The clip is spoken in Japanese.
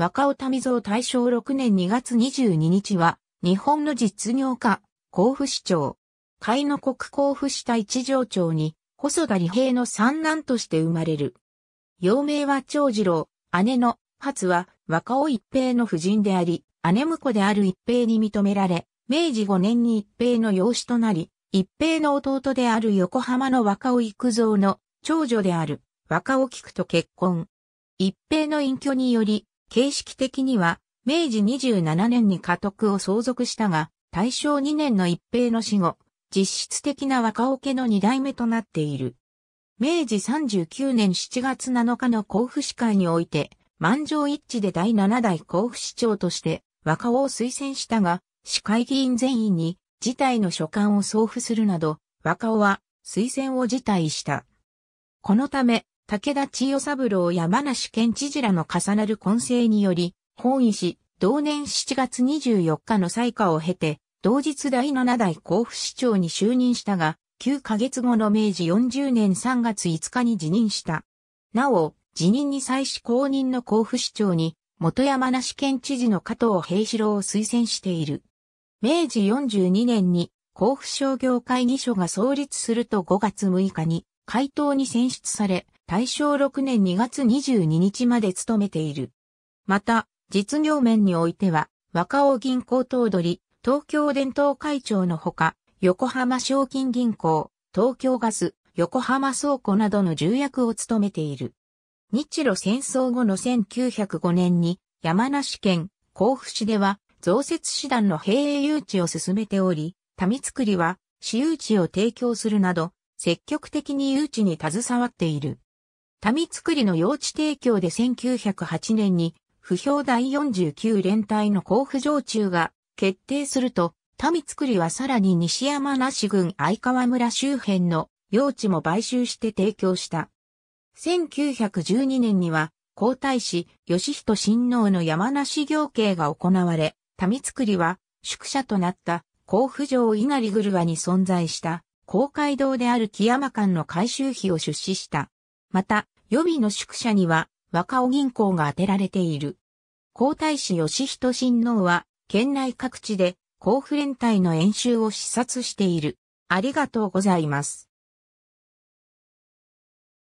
若尾民蔵大正6年2月22日は、日本の実業家、甲府市長、海の国甲府市隊一条町に、細田理平の三男として生まれる。幼名は長次郎、姉の、初は若尾一平の夫人であり、姉婿である一平に認められ、明治5年に一平の養子となり、一平の弟である横浜の若尾育蔵の長女である若尾菊と結婚。一平の隠居により、形式的には、明治27年に家督を相続したが、大正2年の一平の死後、実質的な若桶の二代目となっている。明治39年7月7日の甲府市会において、満場一致で第7代甲府市長として若尾を推薦したが、市会議員全員に辞退の所管を送付するなど、若尾は推薦を辞退した。このため、武田千代三郎山梨県知事らの重なる混成により、本位し、同年7月24日の採火を経て、同日第7代甲府市長に就任したが、9ヶ月後の明治40年3月5日に辞任した。なお、辞任に際し公認の甲府市長に、元山梨県知事の加藤平四郎を推薦している。明治42年に甲府商業会議所が創立すると5月6日に、回答に選出され、大正6年2月22日まで勤めている。また、実業面においては、若尾銀行頭取、東京伝統会長のほか、横浜賞金銀行、東京ガス、横浜倉庫などの重役を務めている。日露戦争後の1905年に山梨県甲府市では増設師団の兵営誘致を進めており、民作りは私有地を提供するなど積極的に誘致に携わっている。民作りの用地提供で1908年に、不評第49連隊の交付常駐が決定すると、民作りはさらに西山梨郡相川村周辺の用地も買収して提供した。1912年には、皇太子、義人親王の山梨行刑が行われ、民作りは宿舎となった甲府城稲荷ぐるわに存在した公会堂である木山間の改修費を出資した。また、予備の宿舎には若尾銀行が当てられている。皇太子義人親王は、県内各地で、甲府連隊の演習を視察している。ありがとうございます。